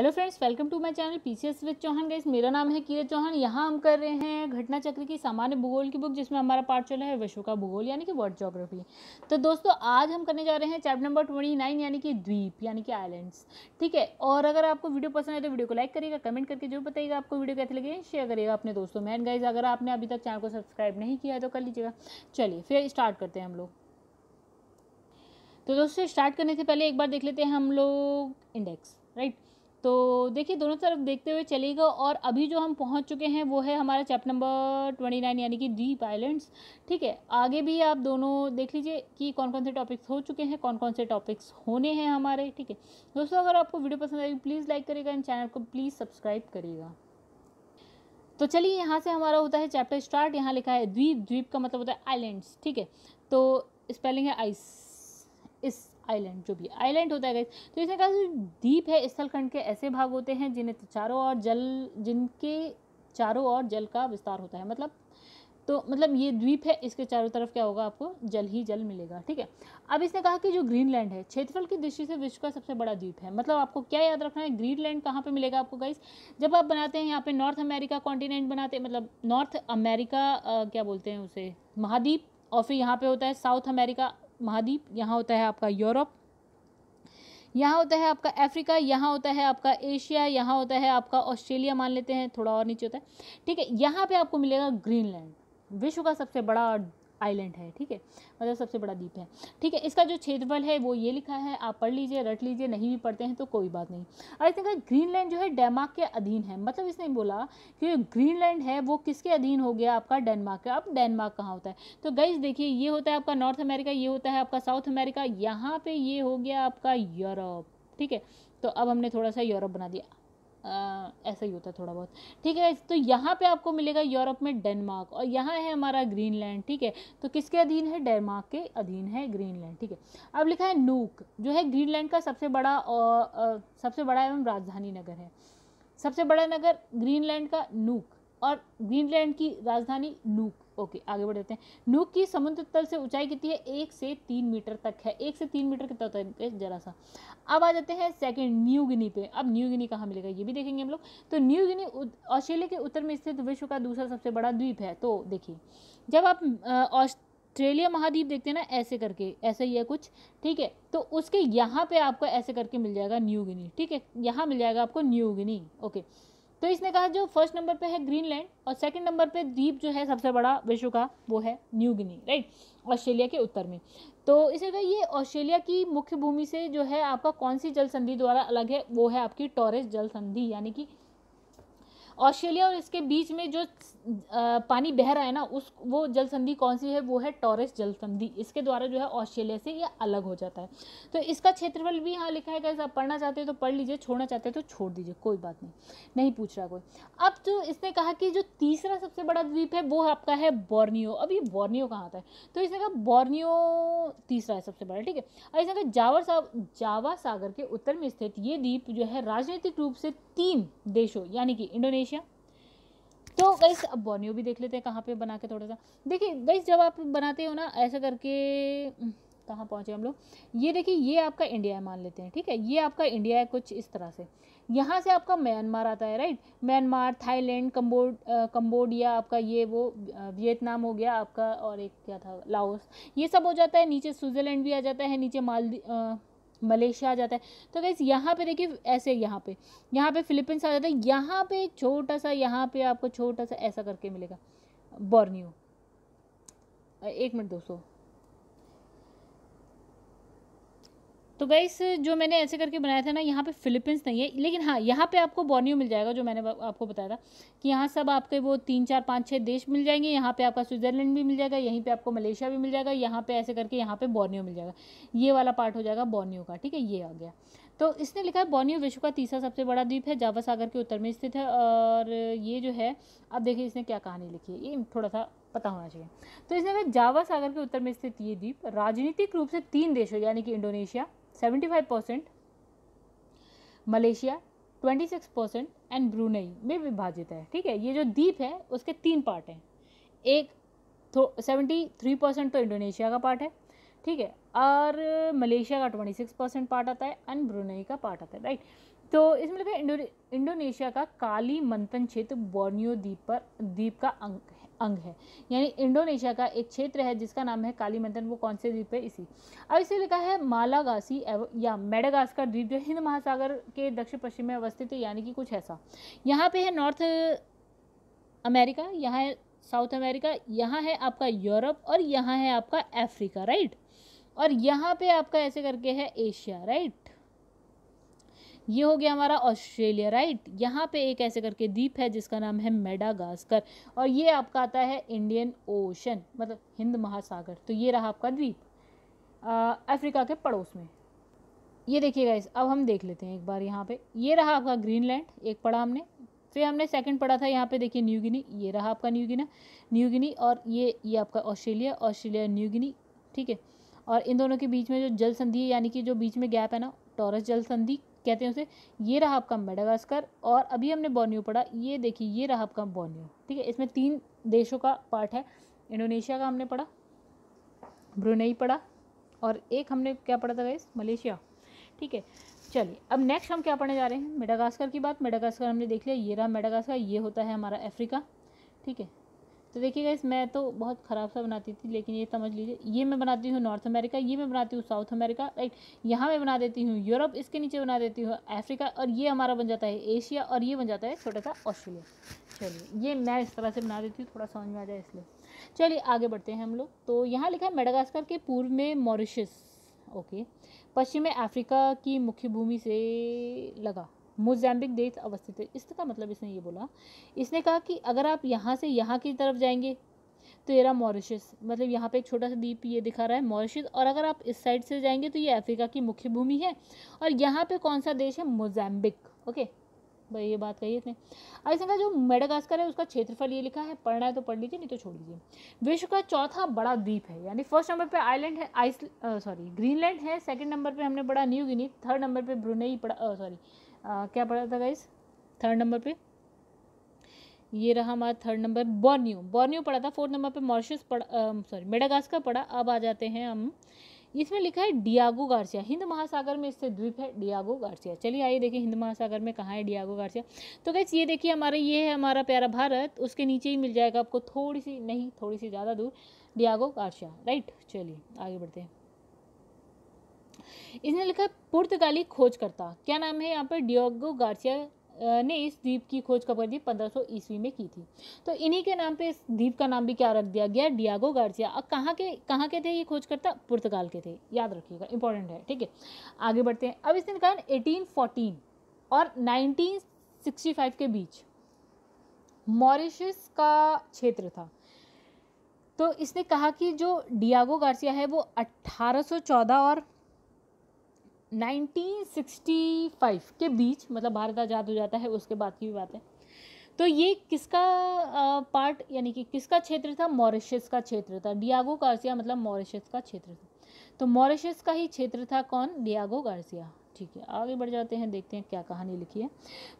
hello friends welcome to my channel PCS with Chauhan guys मेरा नाम है कीरत चौहान यहाँ हम कर रहे हैं घटना चक्र की सामान्य भूगोल की बुक जिसमें हमारा पार्ट चला है विश्व का भूगोल यानी कि वर्ल्ड जोग्राफी तो दोस्तों आज हम करने जा रहे हैं चैप्टर नंबर ट्वेंटी नाइन यानी कि द्वीप यानी कि आइलैंड्स ठीक है और अगर आपको वीडियो पसंद आए तो वीडियो को लाइक करिएगा कमेंट करके जरूर बताइएगा आपको वीडियो कैसे लगे शेयर करिएगा अपने दोस्तों में एंड गाइज अगर आपने अभी तक चैनल को सब्सक्राइब नहीं किया है तो कर लीजिएगा चलिए फिर स्टार्ट करते हैं हम लोग तो दोस्तों स्टार्ट करने से पहले एक बार देख लेते हैं हम लोग इंडेक्स राइट तो देखिए दोनों तरफ देखते हुए चलेगा और अभी जो हम पहुंच चुके हैं वो है हमारा चैप्टर नंबर ट्वेंटी नाइन यानी कि द्वीप आइलैंड्स ठीक है आगे भी आप दोनों देख लीजिए कि कौन कौन से टॉपिक्स हो चुके हैं कौन कौन से टॉपिक्स होने हैं हमारे ठीक है दोस्तों अगर आपको वीडियो पसंद आएगी प्लीज़ लाइक करेगा एंड चैनल को प्लीज़ सब्सक्राइब करेगा तो चलिए यहाँ से हमारा होता है चैप्टर स्टार्ट यहाँ लिखा है द्वीप द्वीप का मतलब होता है आइलैंड्स ठीक है तो स्पेलिंग है आइस इस आइलैंड जो भी आइलैंड होता है तो इसमें कहा जो द्वीप है स्थलखंड के ऐसे भाग होते हैं जिन्हें तो चारों ओर जल जिनके चारों ओर जल का विस्तार होता है मतलब तो मतलब ये द्वीप है इसके चारों तरफ क्या होगा आपको जल ही जल मिलेगा ठीक है अब इसने कहा कि जो ग्रीनलैंड है क्षेत्रफल की दृष्टि से विश्व का सबसे बड़ा द्वीप है मतलब आपको क्या याद रखना है ग्रीनलैंड कहाँ पे मिलेगा आपको गाइस जब आप बनाते हैं यहाँ पे नॉर्थ अमेरिका कॉन्टिनेंट बनाते हैं मतलब नॉर्थ अमेरिका आ, क्या बोलते हैं उसे महाद्वीप और फिर यहाँ पे होता है साउथ अमेरिका महाद्वीप यहाँ होता है आपका यूरोप यहाँ होता है आपका अफ्रीका यहाँ होता है आपका एशिया यहाँ होता है आपका ऑस्ट्रेलिया मान लेते हैं थोड़ा और नीचे होता है ठीक है यहाँ पे आपको मिलेगा ग्रीनलैंड विश्व का सबसे बड़ा और आइलैंड है ठीक है मतलब सबसे बड़ा द्वीप है ठीक है इसका जो क्षेत्रफल है वो ये लिखा है आप पढ़ लीजिए रट लीजिए नहीं भी पढ़ते हैं तो कोई बात नहीं और इसने कहा ग्रीनलैंड जो है डेनमार्क के अधीन है मतलब इसने बोला कि ग्रीनलैंड है वो किसके अधीन हो गया आपका डेनमार्क का अब डेनमार्क कहाँ होता है तो गई देखिए ये होता है आपका नॉर्थ अमेरिका ये होता है आपका साउथ अमेरिका यहाँ पे ये हो गया आपका यूरोप ठीक है तो अब हमने थोड़ा सा यूरोप बना दिया ऐसा ही होता है थोड़ा बहुत ठीक है तो यहाँ पे आपको मिलेगा यूरोप में डेनमार्क और यहाँ है हमारा ग्रीनलैंड ठीक है तो किसके अधीन है डेनमार्क के अधीन है ग्रीनलैंड ठीक है अब लिखा है नूक जो है ग्रीनलैंड का सबसे बड़ा और सबसे बड़ा एवं राजधानी नगर है सबसे बड़ा नगर ग्रीनलैंड का नूक और ग्रीनलैंड की राजधानी नूक ओके आगे बढ़ देते हैं नूक की समुद्र तल से ऊंचाई कितनी है एक से तीन मीटर तक है एक से तीन मीटर कितना होता है जरा सा अब आ जाते हैं सेकेंड न्यू गिनी पे अब न्यू गिनी कहाँ मिलेगा ये भी देखेंगे हम लोग तो न्यू गिनी ऑस्ट्रेलिया के उत्तर में स्थित विश्व का दूसरा सबसे बड़ा द्वीप है तो देखिए जब आप ऑस्ट्रेलिया महाद्वीप देखते हैं ना ऐसे करके ऐसा ही है कुछ ठीक है तो उसके यहाँ पे आपको ऐसे करके मिल जाएगा न्यू गिनी ठीक है यहाँ मिल जाएगा आपको न्यू गिनी ओके तो इसने कहा जो फर्स्ट नंबर पे है ग्रीनलैंड और सेकंड नंबर पे द्वीप जो है सबसे बड़ा विश्व का वो है न्यू गिनी राइट ऑस्ट्रेलिया के उत्तर में तो इसे कहा ये ऑस्ट्रेलिया की मुख्य भूमि से जो है आपका कौन सी जल संधि द्वारा अलग है वो है आपकी टॉरेस जल संधि यानी कि ऑस्ट्रेलिया और इसके बीच में जो पानी बह रहा है ना उस वो जल संधि कौन सी है वो है टॉरेस जल संधि इसके द्वारा जो है ऑस्ट्रेलिया से ये अलग हो जाता है तो इसका क्षेत्रफल भी यहाँ लिखा है आप पढ़ना चाहते हो तो पढ़ लीजिए छोड़ना चाहते हो तो छोड़ दीजिए कोई बात नहीं नहीं पूछ रहा कोई अब जो इसने कहा कि जो तीसरा सबसे बड़ा द्वीप है वो आपका है बोर्नियो अब ये बोर्नियो कहाँ आता है तो इसने कहा बोर्नियो तीसरा है सबसे बड़ा ठीक है और इसने कहा जावर साहब जावा सागर के उत्तर में स्थित ये द्वीप जो है राजनीतिक रूप से तीन देशों यानी कि इंडोनेशिया एशिया तो गैस अब बोनियो भी देख लेते हैं कहाँ पे बना के थोड़ा सा देखिए गैस जब आप बनाते हो ना ऐसा करके कहाँ पहुँचे हम लोग ये देखिए ये आपका इंडिया है मान लेते हैं ठीक है ये आपका इंडिया है कुछ इस तरह से यहाँ से आपका म्यांमार आता है राइट म्यांमार थाईलैंड कम्बोड कम्बोडिया आपका ये वो वियतनाम हो गया आपका और एक क्या था लाओस ये सब हो जाता है नीचे स्विट्ज़रलैंड भी आ जाता है नीचे मालदी मलेशिया आ जाता है तो गैस यहाँ पे देखिए ऐसे यहाँ पे यहाँ पे फिलीपींस आ जाता है यहाँ पे छोटा सा यहाँ पे आपको छोटा सा ऐसा करके मिलेगा बॉर्नियो एक मिनट दोस्तों तो गाइस जो मैंने ऐसे करके बनाया था ना यहाँ पे फिलीपींस नहीं है लेकिन हाँ यहाँ पे आपको बॉर्नियो मिल जाएगा जो मैंने आपको बताया था कि यहाँ सब आपके वो तीन चार पाँच छः देश मिल जाएंगे यहाँ पे आपका स्विट्ज़रलैंड भी मिल जाएगा यहीं पे आपको मलेशिया भी मिल जाएगा यहाँ पे ऐसे करके यहाँ पे बॉर्नियो मिल जाएगा ये वाला पार्ट हो जाएगा बॉर्नियो का ठीक है ये आ गया तो इसने लिखा है बॉर्नियो विश्व का तीसरा सबसे बड़ा द्वीप है जावा सागर के उत्तर में स्थित है और ये जो है अब देखिए इसने क्या कहानी लिखी है ये थोड़ा सा पता होना चाहिए तो इसने कहा जावा सागर के उत्तर में स्थित ये द्वीप राजनीतिक रूप से तीन देशों यानी कि Indonesia 75 percent Malaysia 26 percent and Brunei में विभाजित है ठीक है ये जो द्वीप है उसके तीन पार्ट हैं एक सेवेंटी थ्री परसेंट तो इंडोनेशिया का पार्ट है ठीक है और मलेशिया का ट्वेंटी सिक्स परसेंट पार्ट आता है एंड ब्रुनई का पार्ट आता है राइट तो इसमें लिखा है इंडो, इंडोनेशिया का काली मंथन क्षेत्र बोर्नियो द्वीप पर द्वीप का अंक अंग है यानी इंडोनेशिया का एक क्षेत्र है जिसका नाम है काली मंथन वो कौन से द्वीप है इसी अब इसे लिखा है मालागासी या मेडागास्कर द्वीप जो हिंद महासागर के दक्षिण पश्चिम में अवस्थित है यानी कि कुछ ऐसा यहाँ पे है नॉर्थ अमेरिका यहाँ है साउथ अमेरिका यहाँ है आपका यूरोप और यहाँ है आपका अफ्रीका राइट और यहाँ पे आपका ऐसे करके है एशिया राइट ये हो गया हमारा ऑस्ट्रेलिया राइट यहाँ पे एक ऐसे करके द्वीप है जिसका नाम है मेडागास्कर और ये आपका आता है इंडियन ओशन मतलब हिंद महासागर तो ये रहा आपका द्वीप अफ्रीका के पड़ोस में ये देखिएगा इस अब हम देख लेते हैं एक बार यहाँ पे ये रहा आपका ग्रीनलैंड एक पढ़ा हमने फिर हमने सेकंड पढ़ा था यहाँ पे देखिए न्यू गिनी ये रहा आपका न्यू गिना न्यू गिनी और ये ये आपका ऑस्ट्रेलिया ऑस्ट्रेलिया न्यू गिनी ठीक है और इन दोनों के बीच में जो जल संधि है यानी कि जो बीच में गैप है ना टॉरस जल संधि कहते हैं उसे ये रहा आपका मेडागास्कर और अभी हमने बोर्नियो पढ़ा ये देखिए ये रहा आपका बोर्नियो ठीक है इसमें तीन देशों का पार्ट है इंडोनेशिया का हमने पढ़ा ब्रुनेई पढ़ा और एक हमने क्या पढ़ा था गाइस मलेशिया ठीक है चलिए अब नेक्स्ट हम क्या पढ़ने जा रहे हैं मेडागास्कर की बात मेडागास्कर हमने देख लिया ये रहा मेडागास्कर ये होता है हमारा अफ्रीका ठीक है तो देखिएगा इस मैं तो बहुत ख़राब सा बनाती थी लेकिन ये समझ लीजिए ये मैं बनाती हूँ नॉर्थ अमेरिका ये मैं बनाती हूँ साउथ अमेरिका राइट यहाँ मैं बना देती हूँ यूरोप इसके नीचे बना देती हूँ अफ्रीका और ये हमारा बन जाता है एशिया और ये बन जाता है छोटा सा ऑस्ट्रेलिया चलिए ये मैं इस तरह से बना देती हूँ थोड़ा समझ में आ जाए इसलिए चलिए आगे बढ़ते हैं हम लोग तो यहाँ लिखा है मेडागास्कर के पूर्व में मॉरिशस ओके पश्चिम में अफ्रीका की मुख्य भूमि से लगा मोजैम्बिक देश अवस्थित है इसका मतलब इसने ये बोला इसने कहा कि अगर आप यहाँ से यहाँ की तरफ जाएंगे तो ये रहा मॉरिशस मतलब यहाँ पे एक छोटा सा द्वीप ये दिखा रहा है मॉरिशस और अगर आप इस साइड से जाएंगे तो ये अफ्रीका की मुख्य भूमि है और यहाँ पे कौन सा देश है मोजैम्बिक ओके भाई ये बात कही इसने अब इसने कहा जो मेडागास्कर है उसका क्षेत्रफल ये लिखा है पढ़ना है तो पढ़ लीजिए नहीं तो छोड़ दीजिए विश्व का चौथा बड़ा द्वीप है यानी फर्स्ट नंबर पे आइलैंड है आइस सॉरी ग्रीनलैंड है सेकंड नंबर पे हमने पढ़ा न्यू गिनी थर्ड नंबर पे ब्रुनेई पढ़ा सॉरी आ, क्या पढ़ा था गाइज थर्ड नंबर पे ये रहा हमारा थर्ड नंबर बॉर्नियो बॉर्न्यू पढ़ा था फोर्थ नंबर पे मॉरिशस पढ़ा सॉरी मेडागास्कर पढ़ा अब आ जाते हैं हम इसमें लिखा है डियागो गार्सिया हिंद महासागर में इससे द्वीप है डियागो गार्सिया चलिए आइए देखिए हिंद महासागर में कहाँ है डियागो गार्सिया तो गैस ये देखिए हमारा ये है हमारा प्यारा भारत उसके नीचे ही मिल जाएगा आपको थोड़ी सी नहीं थोड़ी सी ज़्यादा दूर डियागो गार्सिया राइट चलिए आगे बढ़ते हैं इसने लिखा है पुर्तगाली खोजकर्ता क्या नाम है यहाँ पर डियोगो गार्सिया ने इस द्वीप की खोज कब कर दी सौ ईस्वी में की थी तो इन्हीं के नाम पे इस द्वीप का नाम भी क्या रख दिया गया डियागो गार्सिया अब कहाँ के कहाँ के थे ये खोजकर्ता पुर्तगाल के थे याद रखिएगा इंपॉर्टेंट है ठीक है आगे बढ़ते हैं अब इसने कहा फोर्टीन और नाइनटीन सिक्सटी फाइव के बीच मॉरिशस का क्षेत्र था तो इसने कहा कि जो डियागो गार्सिया है वो अट्ठारह सौ चौदह और 1965 के बीच मतलब भारत आज़ाद हो जाता है उसके बाद की भी बात है तो ये किसका पार्ट यानी कि किसका क्षेत्र था मॉरिशस का क्षेत्र था डियागो गार्सिया मतलब मॉरिशस का क्षेत्र था तो मॉरिशस का ही क्षेत्र था कौन डियागो गार्सिया ठीक है आगे बढ़ जाते हैं देखते हैं क्या कहानी लिखी है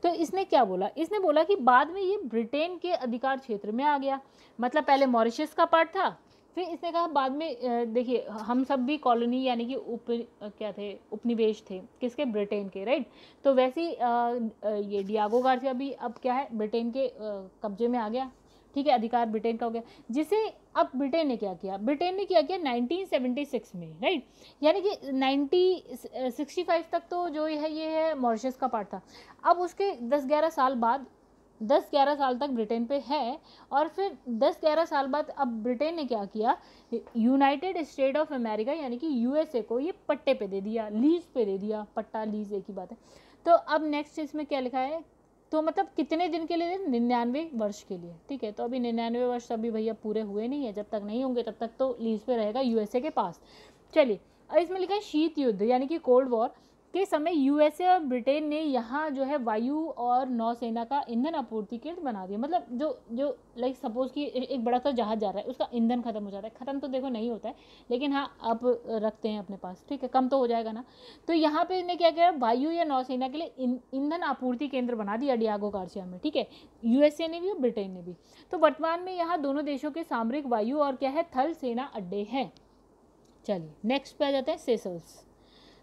तो इसने क्या बोला इसने बोला कि बाद में ये ब्रिटेन के अधिकार क्षेत्र में आ गया मतलब पहले मॉरिशस का पार्ट था फिर इसने कहा बाद में देखिए हम सब भी कॉलोनी यानी कि उप क्या थे उपनिवेश थे किसके ब्रिटेन के राइट तो वैसे ही ये डियागो गार्सिया भी अब क्या है ब्रिटेन के कब्जे में आ गया ठीक है अधिकार ब्रिटेन का हो गया जिसे अब ब्रिटेन ने क्या किया ब्रिटेन ने क्या किया 1976 में राइट यानी कि 90 तक तो जो है ये है मॉरिशस का पार्ट था अब उसके 10-11 साल बाद दस ग्यारह साल तक ब्रिटेन पे है और फिर दस ग्यारह साल बाद अब ब्रिटेन ने क्या किया यूनाइटेड स्टेट ऑफ अमेरिका यानी कि यूएसए को ये पट्टे पे दे दिया लीज पे दे दिया पट्टा लीज एक ही बात है तो अब नेक्स्ट इसमें क्या लिखा है तो मतलब कितने दिन के लिए निन्यानवे वर्ष के लिए ठीक है तो अभी निन्यानवे वर्ष अभी भैया पूरे हुए नहीं है जब तक नहीं होंगे तब तक तो लीज पे रहेगा यूएसए के पास चलिए इसमें लिखा है शीत युद्ध यानी कि कोल्ड वॉर के समय यूएसए और ब्रिटेन ने यहाँ जो है वायु और नौसेना का ईंधन आपूर्ति केंद्र बना दिया मतलब जो जो लाइक सपोज कि एक बड़ा सा जहाज़ जा रहा है उसका ईंधन ख़त्म हो जाता है ख़त्म तो देखो नहीं होता है लेकिन हाँ आप रखते हैं अपने पास ठीक है कम तो हो जाएगा ना तो यहाँ पे इन्हें क्या किया वायु या नौसेना के लिए ईंधन आपूर्ति केंद्र बना दिया डियागो कार्सिया में ठीक है यूएसए ने भी और ब्रिटेन ने भी तो वर्तमान में यहाँ दोनों देशों के सामरिक वायु और क्या है थल सेना अड्डे हैं चलिए नेक्स्ट पे आ जाते हैं सेसल्स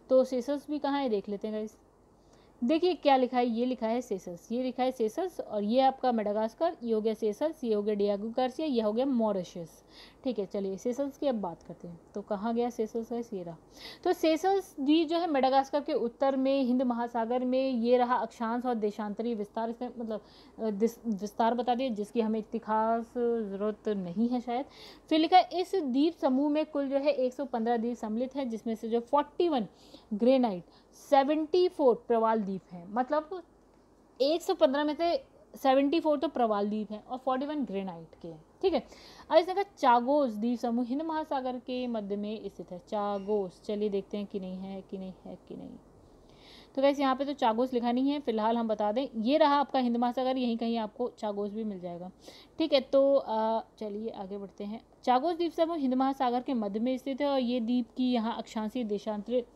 तो सेसल्स भी कहाँ है देख लेते हैं गाइज़ देखिए क्या लिखा है ये लिखा है सेसल्स ये लिखा है सेसल्स और ये आपका मेडागास्कर ये हो गया सेसल्स ये हो गया डियागो गार्सिया ये हो गया मॉरिशस ठीक है चलिए सेसल्स की अब बात करते हैं तो कहाँ गया सेसल्स है ये रहा तो सेसल्स जी जो है मेडागास्कर के उत्तर में हिंद महासागर में ये रहा अक्षांश और देशांतरी विस्तार इसमें मतलब विस्तार बता दिए जिसकी हमें इतनी खास ज़रूरत नहीं है शायद फिर लिखा है इस द्वीप समूह में कुल जो है पंद्रह द्वीप सम्मिलित हैं जिसमें से जो वन ग्रेनाइट सेवेंटी फोर प्रवाल द्वीप हैं मतलब एक सौ पंद्रह में से सेवेंटी फोर तो प्रवाल द्वीप हैं और फोर्टी वन ग्रेनाइट के हैं ठीक है अब इसने कहा चागोस द्वीप समूह हिंद महासागर के मध्य में स्थित है चागोस चलिए देखते हैं कि नहीं है कि नहीं है कि नहीं तो कैसे यहाँ पे तो चागोस लिखा नहीं है फिलहाल हम बता दें ये रहा आपका हिंद महासागर यहीं कहीं आपको चागोस भी मिल जाएगा ठीक है तो चलिए आगे बढ़ते हैं चागोस द्वीप समूह हिंद महासागर के मध्य में स्थित है और ये द्वीप की यहाँ अक्षांशीय देशांतरित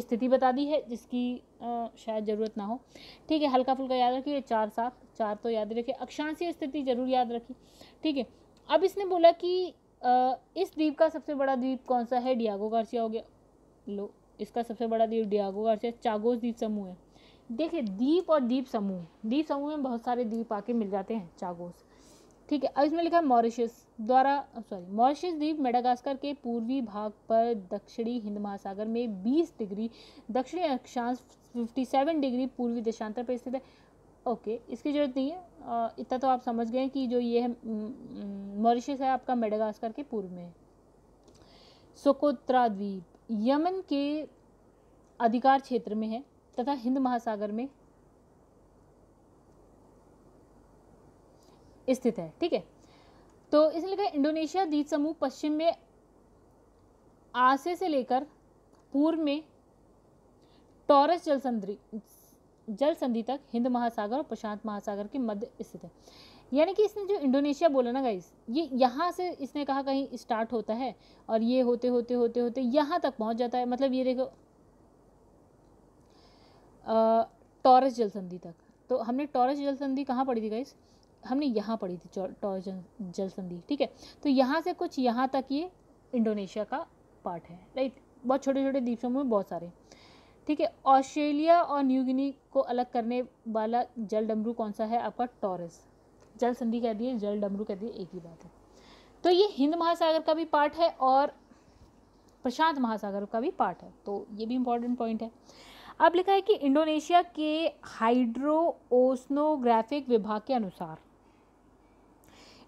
स्थिति बता दी है जिसकी आ, शायद ज़रूरत ना हो ठीक है हल्का फुल्का याद रखिए चार सात चार तो याद रखिए अक्षांशीय स्थिति जरूर याद रखिए ठीक है अब इसने बोला कि आ, इस द्वीप का सबसे बड़ा द्वीप कौन सा है डियागो गार्सिया हो गया लो इसका सबसे बड़ा द्वीप डियागो गार्सिया चागोस द्वीप समूह है देखिए द्वीप और द्वीप समूह द्वीप समूह में बहुत सारे द्वीप आके मिल जाते हैं चागोस ठीक है अब इसमें लिखा है मॉरिशस द्वारा सॉरी मॉरिशस द्वीप मेडागास्कर के पूर्वी भाग पर दक्षिणी हिंद महासागर में 20 डिग्री दक्षिणी अक्षांश 57 डिग्री पूर्वी देशांतर पर स्थित है ओके इसकी ज़रूरत नहीं है इतना तो आप समझ गए कि जो ये है मॉरिशस है आपका मेडागास्कर के पूर्व में सोकोत्रा द्वीप यमन के अधिकार क्षेत्र में है तथा हिंद महासागर में स्थित है ठीक है तो इसे लिखा इंडोनेशिया द्वीप समूह पश्चिम में आसे से लेकर पूर्व में टॉरस जल संधि जल संधि तक हिंद महासागर और प्रशांत महासागर के मध्य स्थित है यानी कि इसने जो इंडोनेशिया बोला ना गाइस ये यहाँ से इसने कहा कहीं स्टार्ट होता है और ये होते होते होते होते यहाँ तक पहुँच जाता है मतलब ये देखो टॉरस जल संधि तक तो हमने टॉरस जल संधि कहाँ पढ़ी थी गाइस हमने यहाँ पढ़ी थी टॉय जल संधि ठीक है तो यहाँ से कुछ यहाँ तक ये इंडोनेशिया का पार्ट है राइट बहुत छोटे छोटे द्वीपों में बहुत सारे ठीक है ऑस्ट्रेलिया और न्यू गिनी को अलग करने वाला जल डमरू कौन सा है आपका टॉरस जल संधि कह दिए जल डमरू कह दिए एक ही बात है तो ये हिंद महासागर का भी पार्ट है और प्रशांत महासागर का भी पार्ट है तो ये भी इम्पोर्टेंट पॉइंट है अब लिखा है कि इंडोनेशिया के हाइड्रो ओस्नोग्राफिक विभाग के अनुसार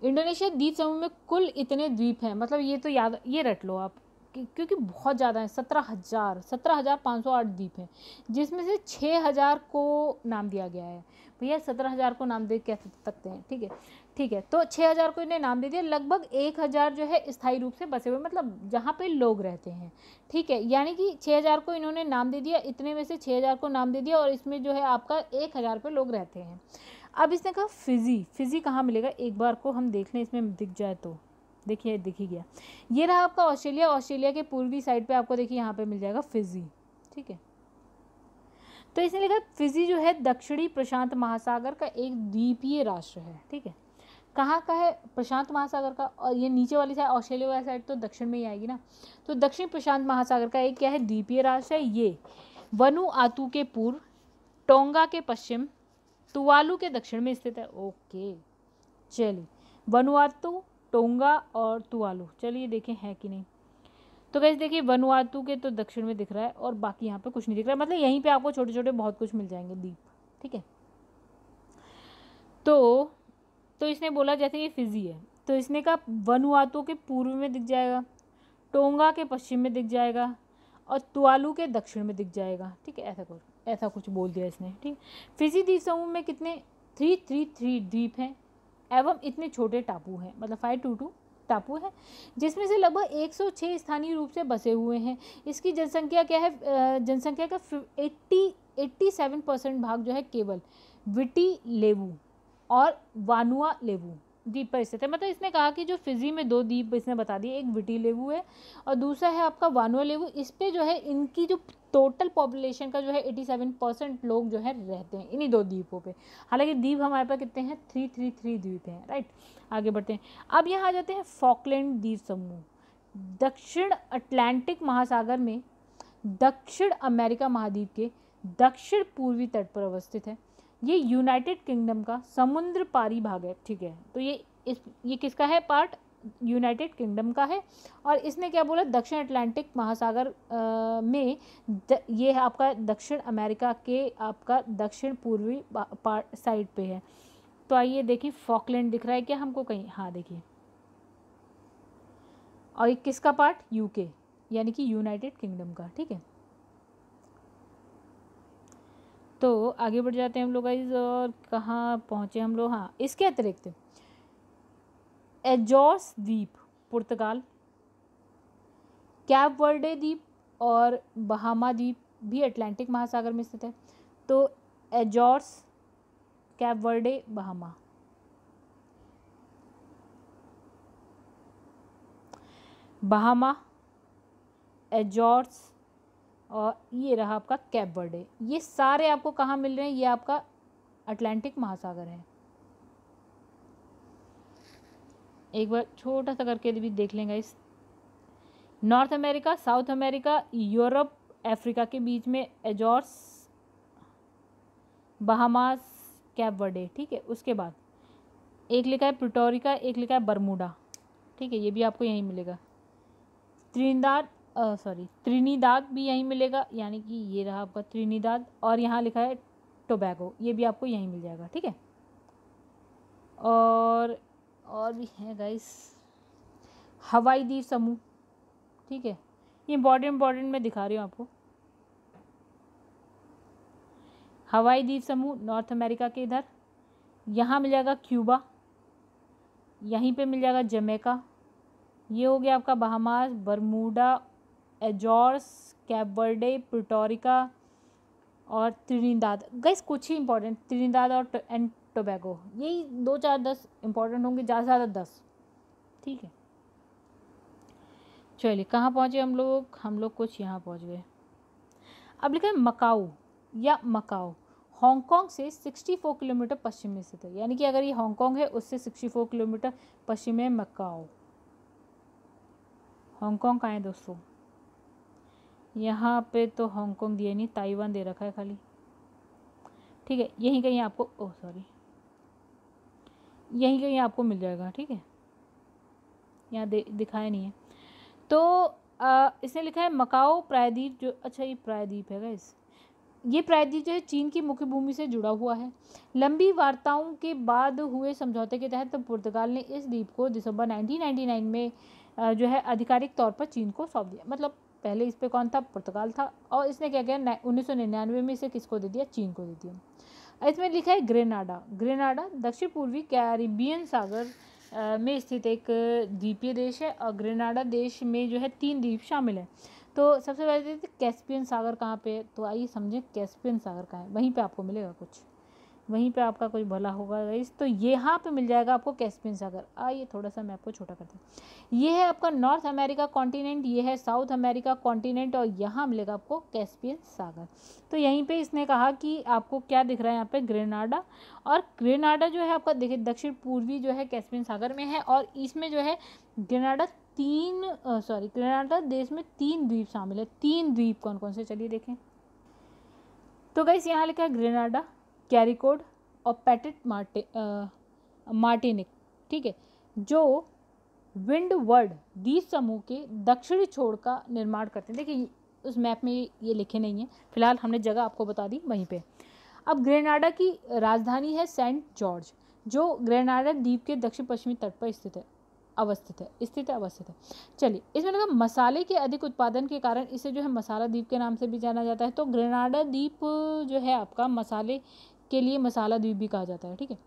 इंडोनेशिया द्वीप समूह में कुल इतने द्वीप हैं मतलब ये तो याद ये रट लो आप क्योंकि बहुत ज़्यादा हैं सत्रह हज़ार सत्रह हज़ार पाँच सौ आठ द्वीप हैं जिसमें से छः हज़ार को नाम दिया गया है भैया सत्रह हज़ार को नाम दे कह सकते हैं ठीक है ठीक है तो छः हज़ार को इन्हें नाम दे दिया लगभग एक हज़ार जो है स्थायी रूप से बसे हुए मतलब जहाँ पे लोग रहते हैं ठीक है यानी कि छः हज़ार को इन्होंने नाम दे दिया इतने में से छः हज़ार को नाम दे दिया और इसमें जो है आपका एक हज़ार पे लोग रहते हैं अब इसने कहा फिज़ी फिज़ी कहाँ मिलेगा एक बार को हम देख लें इसमें दिख जाए तो देखिए दिख ही गया ये रहा आपका ऑस्ट्रेलिया ऑस्ट्रेलिया के पूर्वी साइड पे आपको देखिए यहाँ पे मिल जाएगा फिजी ठीक है तो इसने लिखा फिजी जो है दक्षिणी प्रशांत महासागर का एक द्वीपीय राष्ट्र है ठीक है कहाँ का है प्रशांत महासागर का और ये नीचे वाली साइड ऑस्ट्रेलिया वाली साइड तो दक्षिण में ही आएगी ना तो दक्षिण प्रशांत महासागर का एक क्या है द्वीपीय राष्ट्र है ये आतू के पूर्व टोंगा के पश्चिम तुवालू के दक्षिण में स्थित है ओके चलिए वनुआतु टोंगा और तुवालू चलिए देखें है कि नहीं तो कैसे देखिए वनुआतु के तो दक्षिण में दिख रहा है और बाकी यहाँ पे कुछ नहीं दिख रहा है मतलब यहीं पे आपको छोटे छोटे बहुत कुछ मिल जाएंगे द्वीप ठीक है तो तो इसने बोला जैसे ये फिजी है तो इसने कहा वनुआतु के पूर्व में दिख जाएगा टोंगा के पश्चिम में दिख जाएगा और तुआलू के दक्षिण में दिख जाएगा ठीक है ऐसा कुछ ऐसा कुछ बोल दिया इसने ठीक फिजी द्वीप समूह में कितने थ्री थ्री थ्री द्वीप हैं एवं इतने छोटे टापू हैं मतलब फाइव टू टू टापू है जिसमें से लगभग 106 स्थानीय रूप से बसे हुए हैं इसकी जनसंख्या क्या है जनसंख्या का 80 87 परसेंट भाग जो है केवल विटी लेवू और वानुआ लेवू द्वीप पर स्थित है मतलब इसने कहा कि जो फिजी में दो द्वीप इसने बता दिए एक विटी लेवू है और दूसरा है आपका वानुआ लेवू इस पर जो है इनकी जो टोटल पॉपुलेशन का जो है 87 परसेंट लोग जो है रहते हैं इन्हीं दो द्वीपों पे हालांकि द्वीप हमारे पास कितने हैं थ्री थ्री थ्री द्वीप हैं राइट आगे बढ़ते हैं अब यहाँ आ जाते हैं फॉकलैंड द्वीप समूह दक्षिण अटलांटिक महासागर में दक्षिण अमेरिका महाद्वीप के दक्षिण पूर्वी तट पर अवस्थित है ये यूनाइटेड किंगडम का समुद्र पारी भाग है ठीक है तो ये इस ये किसका है पार्ट यूनाइटेड किंगडम का है और इसने क्या बोला दक्षिण अटलांटिक महासागर आ, में द, ये है आपका दक्षिण अमेरिका के आपका दक्षिण पूर्वी पार्ट साइड पे है तो आइए देखिए फॉकलैंड दिख रहा है क्या हमको कहीं हाँ देखिए और ये किसका पार्ट यूके यानी कि यूनाइटेड किंगडम का ठीक है तो आगे बढ़ जाते हैं हम लोग गाइज और कहाँ पहुँचे हम लोग हाँ इसके अतिरिक्त एजॉर्स द्वीप पुर्तगाल कैप वर्डे द्वीप और बहामा द्वीप भी अटलांटिक महासागर में स्थित है तो Azores Cape Verde Bahama Bahama Azores और ये रहा आपका कैप वर्डे ये सारे आपको कहाँ मिल रहे हैं ये आपका अटलांटिक महासागर है एक बार छोटा सा करके भी देख लेंगे इस North America South America Europe Africa के बीच में एजॉर्स बहामास कैप वर्डे ठीक है उसके बाद एक लिखा है प्रिटोरिका एक लिखा है बरमूडा ठीक है ये भी आपको यहीं मिलेगा त्रिंदाद सॉरी त्रिनीदाद भी यहीं मिलेगा यानी कि ये रहा आपका त्रिनीदाद और यहाँ लिखा है टोबैगो ये भी आपको यहीं मिल जाएगा ठीक है और और भी है गाइस हवाई द्वीप समूह ठीक है ये इम्पॉर्टेंट इम्पॉर्टेंट मैं दिखा रही हूँ आपको हवाई द्वीप समूह नॉर्थ अमेरिका के इधर यहाँ मिल जाएगा क्यूबा यहीं पे मिल जाएगा जमैका ये हो गया आपका बहामास बरमूडा एजॉर्स कैबर्डे पिटोरिका और त्रिनिदाद गैस कुछ ही इंपॉर्टेंट त्रिनिदाद और एंड टोबैगो यही दो चार दस इंपॉर्टेंट होंगे ज़्यादा से ज़्यादा दस ठीक है चलिए कहाँ पहुँचे हम लोग हम लोग कुछ यहाँ पहुँच गए अब लिखा है मकाऊ या मकाऊ हांगकांग से 64 किलोमीटर पश्चिम में स्थित है यानी कि अगर ये हांगकांग है उससे 64 किलोमीटर पश्चिम में मकाओ हांगकांग कहाँ है दोस्तों यहाँ पे तो हांगकॉन्ग दिया नहीं ताइवान दे रखा है खाली ठीक है यहीं कहीं आपको ओह सॉरी यहीं कहीं आपको मिल जाएगा ठीक है यहाँ दे दिखाया नहीं है तो आ, इसने लिखा है मकाओ प्रायद्वीप जो अच्छा ये प्रायद्वीप है गाइस ये प्रायद्वीप जो है चीन की मुख्य भूमि से जुड़ा हुआ है लंबी वार्ताओं के बाद हुए समझौते के तहत तो पुर्तगाल ने इस द्वीप को दिसंबर 1999 में जो है आधिकारिक तौर पर चीन को सौंप दिया मतलब पहले इस पर कौन था पुर्तगाल था और इसने क्या किया उन्नीस में इसे किसको दे दिया चीन को दे दिया इसमें लिखा है ग्रेनाडा ग्रेनाडा दक्षिण पूर्वी कैरिबियन सागर में स्थित एक द्वीपीय देश है और ग्रेनाडा देश में जो है तीन द्वीप शामिल है तो सबसे पहले तो कैस्पियन सागर कहाँ पे तो आइए समझें कैस्पियन सागर कहाँ है वहीं पे आपको मिलेगा कुछ वहीं पे आपका कोई भला होगा गाइस तो यहाँ पे मिल जाएगा आपको कैस्पियन सागर आइए थोड़ा सा मैं आपको छोटा कर हूँ ये है आपका नॉर्थ अमेरिका कॉन्टिनेंट ये है साउथ अमेरिका कॉन्टिनेंट और यहाँ मिलेगा आपको कैस्पियन सागर तो यहीं पे इसने कहा कि आपको क्या दिख रहा है यहाँ पे ग्रेनाडा और ग्रेनाडा जो है आपका देखिए दक्षिण पूर्वी जो है कैस्पियन सागर में है और इसमें जो है ग्रेनाडा तीन सॉरी ग्रेनाडा देश में तीन द्वीप शामिल है तीन द्वीप कौन कौन से चलिए देखें तो गाइस यहाँ लिखा है ग्रेनाडा कैरिकोड और पैटेट मार्टे मार्टिनिक ठीक है जो विंड वर्ड द्वीप समूह के दक्षिणी छोर का निर्माण करते हैं देखिए उस मैप में ये लिखे नहीं है फिलहाल हमने जगह आपको बता दी वहीं पे अब ग्रेनाडा की राजधानी है सेंट जॉर्ज जो ग्रेनाडा द्वीप के दक्षिण पश्चिमी तट पर स्थित है अवस्थित है स्थित है अवस्थित है चलिए इसमें लगा मसाले के अधिक उत्पादन के कारण इसे जो है मसाला द्वीप के नाम से भी जाना जाता है तो ग्रेनाडा द्वीप जो है आपका मसाले के लिए मसाला द्वीप भी कहा जाता है ठीक है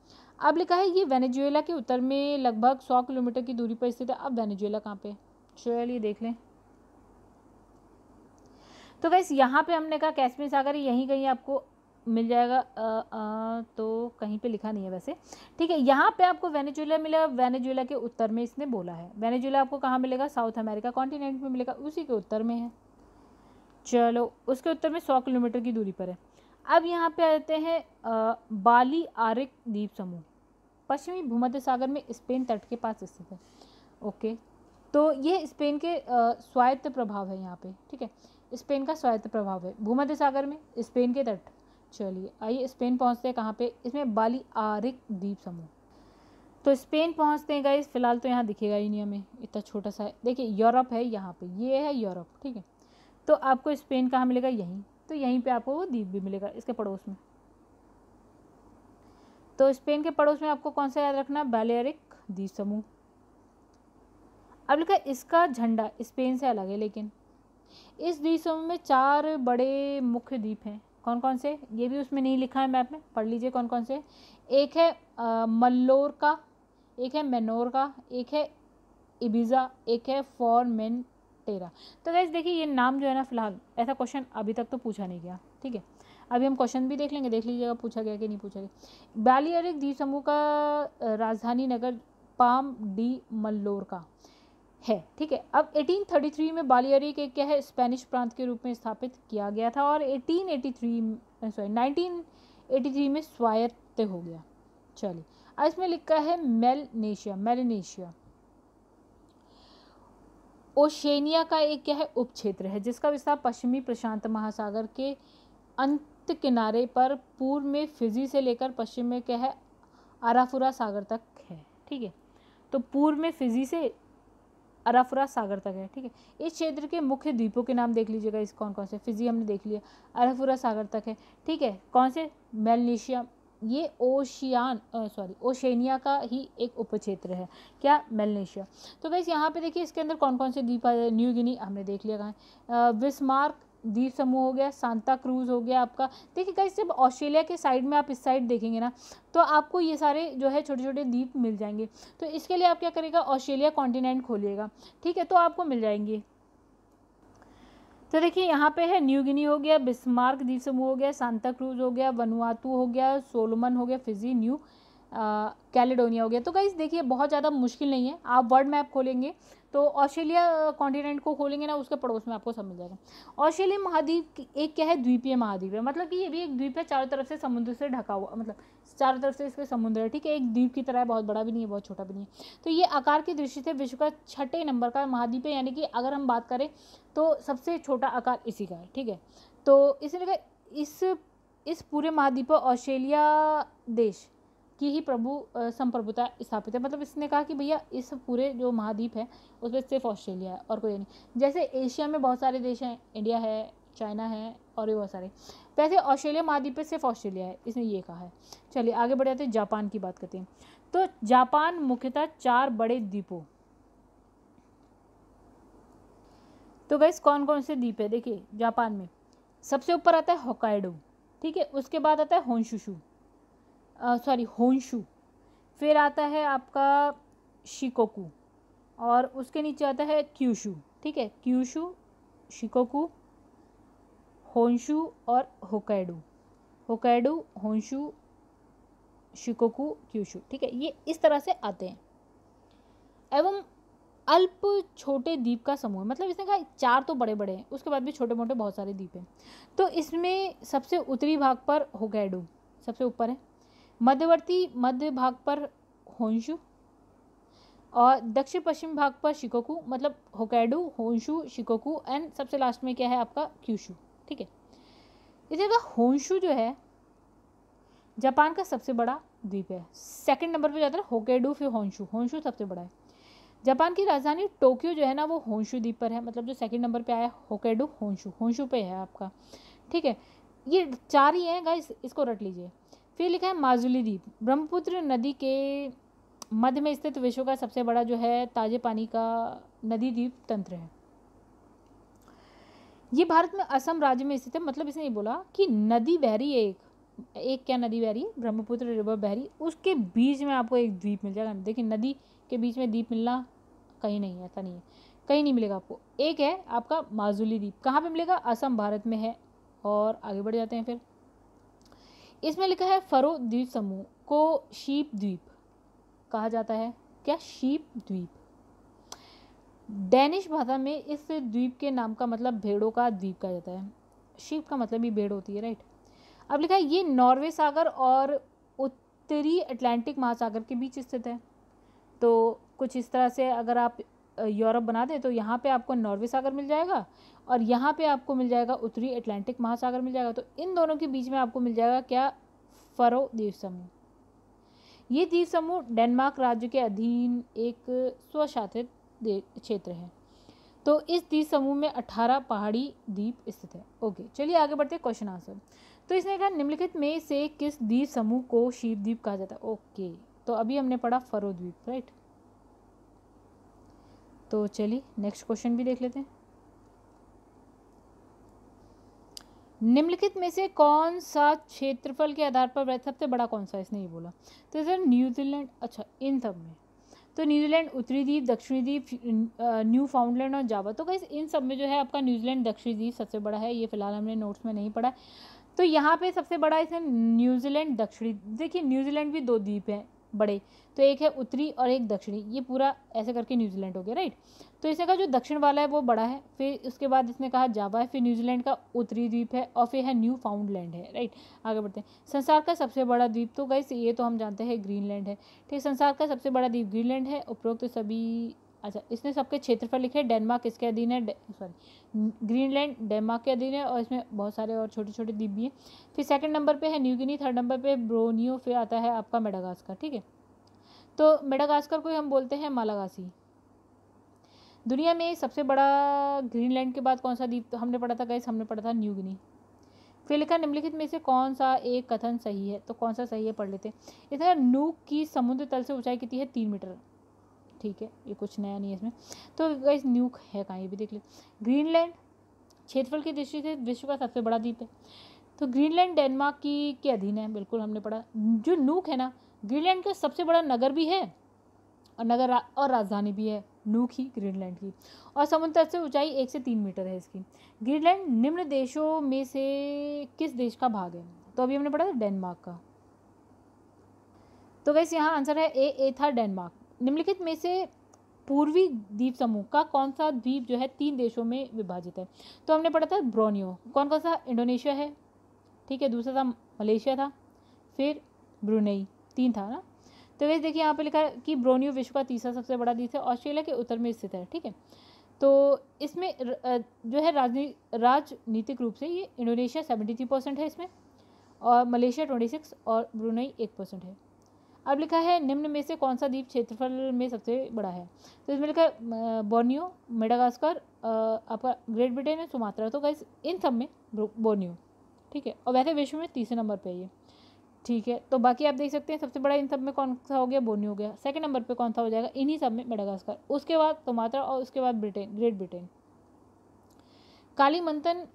अब लिखा है ये वेनेजुएला के उत्तर में लगभग सौ किलोमीटर की दूरी पर स्थित है अब वेनेजुएला कहाँ पे चलिए देख लें तो वैसे यहाँ पे हमने कहा कैसमिन सागर यहीं कहीं आपको मिल जाएगा आ, आ, तो कहीं पे लिखा नहीं है वैसे ठीक है यहाँ पे आपको वेनेजुएला मिला वेनेजुएला के उत्तर में इसने बोला है वेनेजुएला आपको कहाँ मिलेगा साउथ अमेरिका कॉन्टिनेंट में मिलेगा उसी के उत्तर में है चलो उसके उत्तर में सौ किलोमीटर की दूरी पर है अब यहाँ पे आते हैं बाली आरिक द्वीप समूह पश्चिमी भूमध्य सागर में स्पेन तट के पास स्थित है ओके तो ये स्पेन के स्वायत्त प्रभाव है यहाँ पे ठीक है स्पेन का स्वायत्त प्रभाव है भूमध्य सागर में स्पेन के तट चलिए आइए स्पेन पहुँचते हैं कहाँ पे इसमें बाली आरिक द्वीप समूह तो स्पेन पहुँचते हैं गए फिलहाल तो यहाँ दिखेगा ही नहीं हमें इतना छोटा सा है देखिए यूरोप है यहाँ पे ये है यूरोप ठीक है तो आपको स्पेन कहाँ मिलेगा यहीं तो यहीं पे आपको वो द्वीप भी मिलेगा इसके पड़ोस में तो स्पेन के पड़ोस में आपको कौन सा याद रखना बैलेरिक द्वीप समूह अब लिखा इसका झंडा स्पेन से अलग है लेकिन इस द्वीप समूह में चार बड़े मुख्य द्वीप हैं कौन कौन से ये भी उसमें नहीं लिखा है मैप में पढ़ लीजिए कौन कौन से एक है मल्लोर का एक है मेनोर का एक है इबिज़ा एक है फॉर मेन तेरह तो गैस देखिए ये नाम जो है ना फिलहाल ऐसा क्वेश्चन अभी तक तो पूछा नहीं गया ठीक है अभी हम क्वेश्चन भी देख लेंगे देख लीजिएगा पूछा गया कि नहीं पूछा गया बाली बालियरिक द्वीप समूह का राजधानी नगर पाम डी मल्लोर का है ठीक है अब 1833 में बालियरिक के क्या है स्पेनिश प्रांत के रूप में स्थापित किया गया था और 1883 सॉरी 1983 में स्वायत्त हो गया चलिए अब इसमें लिखा है मेलनेशिया मेलनेशिया ओशेनिया का एक क्या है उपक्षेत्र है जिसका विस्तार पश्चिमी प्रशांत महासागर के अंत किनारे पर पूर्व में फिजी से लेकर पश्चिम में क्या है अराफुरा सागर तक है ठीक है तो पूर्व में फिजी से अराफुरा सागर तक है ठीक है इस क्षेत्र के मुख्य द्वीपों के नाम देख लीजिएगा इस कौन कौन से फिजी हमने देख लिया अराफुरा सागर तक है ठीक है कौन से मेलनेशिया ये ओशियान सॉरी ओशेनिया का ही एक उपक्षेत्र है क्या मेलनेशिया तो वैसे यहाँ पे देखिए इसके अंदर कौन कौन से द्वीप आए न्यू गिनी हमने देख लिया कहाँ विस्मार्क द्वीप समूह हो गया सांता क्रूज हो गया आपका देखिए कहीं जब ऑस्ट्रेलिया के साइड में आप इस साइड देखेंगे ना तो आपको ये सारे जो है छोटे छोटे द्वीप मिल जाएंगे तो इसके लिए आप क्या करेगा ऑस्ट्रेलिया कॉन्टिनेंट खोलिएगा ठीक है तो आपको मिल जाएंगे तो देखिए यहाँ पे है न्यू गिनी हो गया बिस्मार्क द्वीप समूह हो गया सांता क्रूज हो गया वनुआतू हो गया सोलोमन हो गया फिजी न्यू कैलिडोनिया हो गया तो गाइज देखिए बहुत ज़्यादा मुश्किल नहीं है आप वर्ल्ड मैप खोलेंगे तो ऑस्ट्रेलिया कॉन्टिनेंट को खोलेंगे ना उसके पड़ोस में आपको समझ जाएगा ऑस्ट्रेलिया महाद्वीप एक क्या है द्वीपीय महाद्वीप है मतलब कि ये भी एक द्वीप है चारों तरफ से समुद्र से ढका हुआ मतलब चारों तरफ से इसके समुद्र है ठीक है एक द्वीप की तरह है बहुत बड़ा भी नहीं है बहुत छोटा भी नहीं है तो ये आकार की दृष्टि से विश्व का छठे नंबर का महाद्वीप है यानी कि अगर हम बात करें तो सबसे छोटा आकार इसी का है ठीक है तो इसलिए इस इस पूरे महाद्वीप पर ऑस्ट्रेलिया देश की ही प्रभु संप्रभुता स्थापित है मतलब इसने कहा कि भैया इस पूरे जो महाद्वीप है उसमें सिर्फ ऑस्ट्रेलिया है और कोई नहीं जैसे एशिया में बहुत सारे देश हैं इंडिया है चाइना है और भी बहुत सारे वैसे ऑस्ट्रेलिया महाद्वीप पर सिर्फ ऑस्ट्रेलिया है इसने ये कहा है चलिए आगे बढ़ जाते हैं तो जापान की बात करते हैं तो जापान मुख्यतः चार बड़े द्वीपों तो गैस कौन कौन से द्वीप है देखिए जापान में सबसे ऊपर आता है होकाइडो ठीक है उसके बाद आता है होनशुशु सॉरी होंशू फिर आता है आपका शिकोकू और उसके नीचे आता है क्यूशू ठीक है क्यूशू शिकोकू होंशू और होकैडू होकैडू होंशू शिकोकू क्यूशू ठीक है ये इस तरह से आते हैं एवं अल्प छोटे द्वीप का समूह मतलब इसने कहा चार तो बड़े बड़े हैं उसके बाद भी छोटे मोटे बहुत सारे द्वीप हैं तो इसमें सबसे उत्तरी भाग पर होकैडू सबसे ऊपर है मध्यवर्ती मध्य भाग पर होंशु और दक्षिण पश्चिम भाग पर शिकोकू मतलब होकैडू होंशु शिकोकू एंड सबसे लास्ट में क्या है आपका क्यूशू ठीक है इस का होंशु जो है जापान का सबसे बड़ा द्वीप है सेकंड नंबर पे जाता है होकेडू फिर होंशु होंशु सबसे बड़ा है जापान की राजधानी टोक्यो जो है ना वो होंशु द्वीप पर है मतलब जो सेकंड नंबर पे आया होकेडू होंशु होंशु पे है आपका ठीक है ये चार ही हैं गाइस इसको रट लीजिए फिर लिखा है माजुली द्वीप ब्रह्मपुत्र नदी के मध्य में स्थित विश्व का सबसे बड़ा जो है ताजे पानी का नदी द्वीप तंत्र है ये भारत में असम राज्य में स्थित है मतलब इसने ये बोला कि नदी बहरी एक एक क्या नदी बहरी ब्रह्मपुत्र रिवर बहरी उसके बीच में आपको एक द्वीप मिल जाएगा देखिए नदी के बीच में द्वीप मिलना कहीं नहीं है ऐसा नहीं है कहीं नहीं मिलेगा आपको एक है आपका माजुली द्वीप कहाँ पे मिलेगा असम भारत में है और आगे बढ़ जाते हैं फिर इसमें लिखा है फरो द्वीप समूह को शीप द्वीप कहा जाता है क्या शीप द्वीप डेनिश भाषा में इस द्वीप के नाम का मतलब भेड़ों का द्वीप कहा जाता है शीप का मतलब ही भेड़ होती है राइट अब लिखा है ये नॉर्वे सागर और उत्तरी अटलांटिक महासागर के बीच स्थित है तो कुछ इस तरह से अगर आप यूरोप बना दें तो यहाँ पे आपको नॉर्वे सागर मिल जाएगा और यहाँ पे आपको मिल जाएगा उत्तरी अटलांटिक महासागर मिल जाएगा तो इन दोनों के बीच में आपको मिल जाएगा क्या फरो द्वीप समूह ये द्वीप समूह डेनमार्क राज्य के अधीन एक स्वशासित क्षेत्र है तो इस द्वीप समूह में अठारह पहाड़ी द्वीप स्थित है ओके चलिए आगे बढ़ते क्वेश्चन आंसर तो इसने कहा निम्नलिखित में से किस द्वीप समूह को शीप द्वीप कहा जाता है ओके तो अभी हमने पढ़ा फरो द्वीप राइट तो चलिए नेक्स्ट क्वेश्चन भी देख लेते हैं निम्नलिखित में से कौन सा क्षेत्रफल के आधार पर सबसे बड़ा कौन सा इसने ये बोला तो सर न्यूजीलैंड अच्छा इन सब में तो न्यूजीलैंड उत्तरी द्वीप दक्षिणी द्वीप न्यू फाउंडलैंड और जावा तो कैसे इन सब में जो है आपका न्यूजीलैंड दक्षिणी द्वीप सबसे बड़ा है ये फिलहाल हमने नोट्स में नहीं पढ़ा तो यहाँ पे सबसे बड़ा इसे न्यूजीलैंड दक्षिणी देखिए न्यूजीलैंड भी दो द्वीप हैं बड़े तो एक है उत्तरी और एक दक्षिणी ये पूरा ऐसे करके न्यूजीलैंड हो गया राइट तो इसे कहा जो दक्षिण वाला है वो बड़ा है फिर उसके बाद इसने कहा जावा है फिर न्यूजीलैंड का उत्तरी द्वीप है और फिर है न्यू फाउंडलैंड है राइट आगे बढ़ते हैं संसार का सबसे बड़ा द्वीप तो गई ये तो हम जानते हैं ग्रीनलैंड है ठीक संसार का सबसे बड़ा द्वीप ग्रीनलैंड है उपरोक्त तो सभी अच्छा इसने सबके क्षेत्रफल लिखे डेनमार्क इसके अधीन है सॉरी ग्रीनलैंड डेनमार्क के अधीन है और इसमें बहुत सारे और छोटे छोटे द्वीप भी हैं फिर सेकंड नंबर पे है न्यू गिनी थर्ड नंबर पे ब्रोनियो फिर आता है आपका मेडागास्कर ठीक है तो मेडागास्कर को हम बोलते हैं मालागासी दुनिया में सबसे बड़ा ग्रीनलैंड के बाद कौन सा द्वीप तो हमने पढ़ा था गैस हमने पढ़ा था न्यू गिनी फिर लिखा निम्नलिखित में से कौन सा एक कथन सही है तो कौन सा सही है पढ़ लेते हैं इधर नूक की समुद्र तल से ऊंचाई कितनी है तीन मीटर ठीक है ये कुछ नया नहीं है इसमें तो गाइस न्यूक है कहाँ ये भी देख ले ग्रीनलैंड क्षेत्रफल की दृष्टि से विश्व का सबसे बड़ा द्वीप है तो ग्रीनलैंड डेनमार्क की के अधीन है बिल्कुल हमने पढ़ा जो नूक है ना ग्रीनलैंड का सबसे बड़ा नगर भी है और नगर रा, और राजधानी भी है नूक ही ग्रीनलैंड की और समुद्र से ऊंचाई एक से तीन मीटर है इसकी ग्रीनलैंड निम्न देशों में से किस देश का भाग है तो अभी हमने पढ़ा था डेनमार्क का तो वैसे यहाँ आंसर है ए ए था डेनमार्क निम्नलिखित में से पूर्वी द्वीप समूह का कौन सा द्वीप जो है तीन देशों में विभाजित है तो हमने पढ़ा था ब्रोनियो कौन कौन सा इंडोनेशिया है ठीक है दूसरा था मलेशिया था फिर ब्रुनेई तीन था ना तो वैसे देखिए यहाँ पे लिखा है कि ब्रोनियो विश्व का तीसरा सबसे बड़ा द्वीप है ऑस्ट्रेलिया के उत्तर में स्थित है ठीक है तो इसमें जो है राजनी राजनीतिक रूप से ये इंडोनेशिया सेवेंटी थ्री परसेंट है इसमें और मलेशिया ट्वेंटी सिक्स और ब्रुनई एक परसेंट है अब लिखा है निम्न में से कौन सा द्वीप क्षेत्रफल में सबसे बड़ा है तो इसमें लिखा है बोर्नियो मेडागास्कर आपका ग्रेट ब्रिटेन है सुमात्रा तो गाइस इन सब में बोर्नियो ठीक है और वैसे विश्व में तीसरे नंबर पर ये ठीक है तो बाकी आप देख सकते हैं सबसे बड़ा इन सब में कौन सा हो गया बोर्नियो हो गया सेकंड नंबर पे कौन सा हो जाएगा इन्हीं सब में मेडागास्कर उसके बाद सुमात्रा और उसके बाद ब्रिटेन ग्रेट ब्रिटेन काली मंथन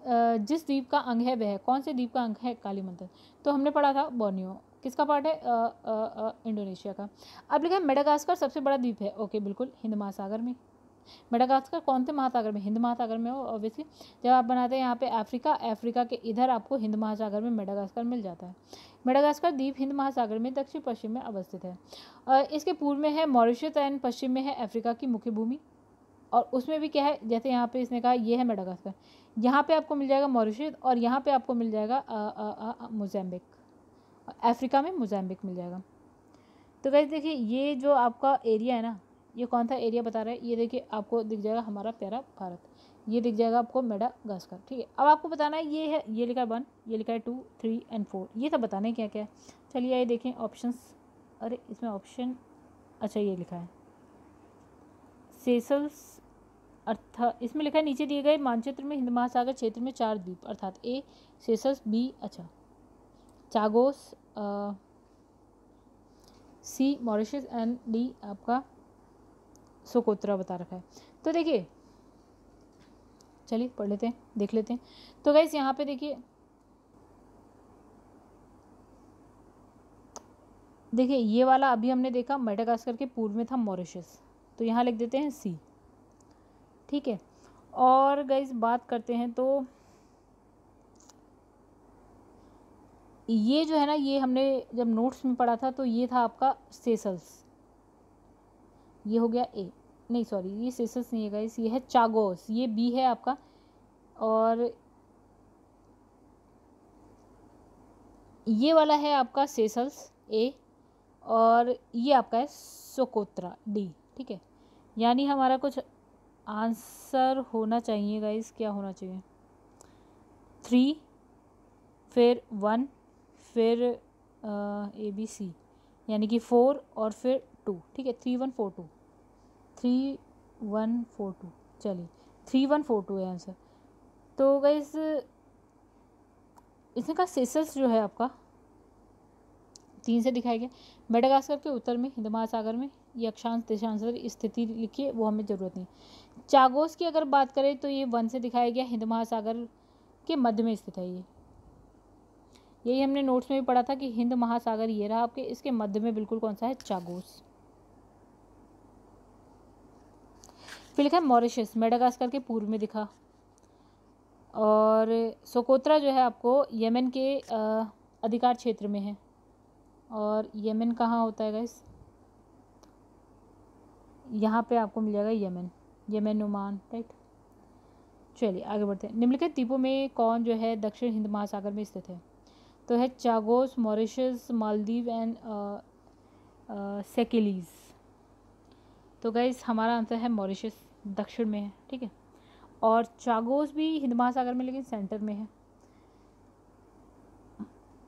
जिस द्वीप का अंग है वह कौन से द्वीप का अंग है काली मंथन तो हमने पढ़ा था बोर्नियो किसका पार्ट है इंडोनेशिया का अब लिखा है मेडागास्कर सबसे बड़ा द्वीप है ओके बिल्कुल हिंद महासागर में मेडागास्कर कौन से महासागर में हिंद महासागर में हो ऑब्वियसली जब आप बनाते हैं यहाँ पे अफ्रीका अफ्रीका के इधर आपको हिंद महासागर में मेडागास्कर मिल जाता है मेडागास्कर द्वीप हिंद महासागर में दक्षिण पश्चिम में अवस्थित है इसके पूर्व में है मॉरिशस एंड पश्चिम में है अफ्रीका की मुख्य भूमि और उसमें भी क्या है जैसे यहाँ पे इसने कहा ये है मेडागास्कर यहाँ पे आपको मिल जाएगा मॉरिशस और यहाँ पे आपको मिल जाएगा मोजैम्बिक अफ्रीका में मोजाम्बिक मिल जाएगा तो कैसे देखिए ये जो आपका एरिया है ना ये कौन सा एरिया बता रहा है ये देखिए आपको दिख जाएगा हमारा प्यारा भारत ये दिख जाएगा आपको मेडा गास्कर ठीक है अब आपको बताना है ये है ये लिखा है वन ये लिखा है टू थ्री एंड फोर ये सब है क्या क्या है चलिए आइए देखें ऑप्शन अरे इसमें ऑप्शन अच्छा ये लिखा है सेसल्स अर्थ इसमें लिखा है नीचे दिए गए मानचित्र में हिंद महासागर क्षेत्र में चार द्वीप अर्थात ए सेसल्स बी अच्छा Chagos C Mauritius and D आपका सोकोत्रा बता रखा है तो देखिए चलिए पढ़ लेते हैं देख लेते हैं तो गैस यहाँ पे देखिए देखिए ये वाला अभी हमने देखा मेडागास्कर के पूर्व में था मॉरिशस तो यहाँ लिख देते हैं सी ठीक है और गैस बात करते हैं तो ये जो है ना ये हमने जब नोट्स में पढ़ा था तो ये था आपका सेसल्स ये हो गया ए नहीं सॉरी ये सेसल्स नहीं है गाइस ये है चागोस ये बी है आपका और ये वाला है आपका सेसल्स ए और ये आपका है सोकोत्रा डी ठीक है यानी हमारा कुछ आंसर होना चाहिए गाइस क्या होना चाहिए थ्री फिर वन फिर ए बी सी यानी कि फोर और फिर टू ठीक है three one four two three one four two चलिए थ्री वन फोर टू है आंसर तो गई इसने कहा सेसल्स जो है आपका तीन से दिखाया गया मेडागास्कर के उत्तर में हिंद महासागर में ये अक्षांश देशांतर स्थिति लिखिए वो हमें ज़रूरत नहीं चागोस की अगर बात करें तो ये वन से दिखाया गया हिंद महासागर के मध्य में स्थित है ये यही हमने नोट्स में भी पढ़ा था कि हिंद महासागर ये रहा आपके इसके मध्य में बिल्कुल कौन सा है चागोस फिर लिखा है मॉरिशस मेडागास्कर के पूर्व में दिखा और सोकोत्रा जो है आपको यमन के अधिकार क्षेत्र में है और यमन कहाँ होता है गैस यहाँ पे आपको मिल जाएगा यमन यमन नुमान राइट चलिए आगे बढ़ते हैं निम्नलिखित द्वीपों में कौन जो है दक्षिण हिंद महासागर में स्थित है तो है Chagos Mauritius Maldives and uh, uh, Seychelles तो गैस हमारा आंसर है मॉरिशस दक्षिण में है ठीक है और चागोस भी हिंद महासागर में लेकिन सेंटर में है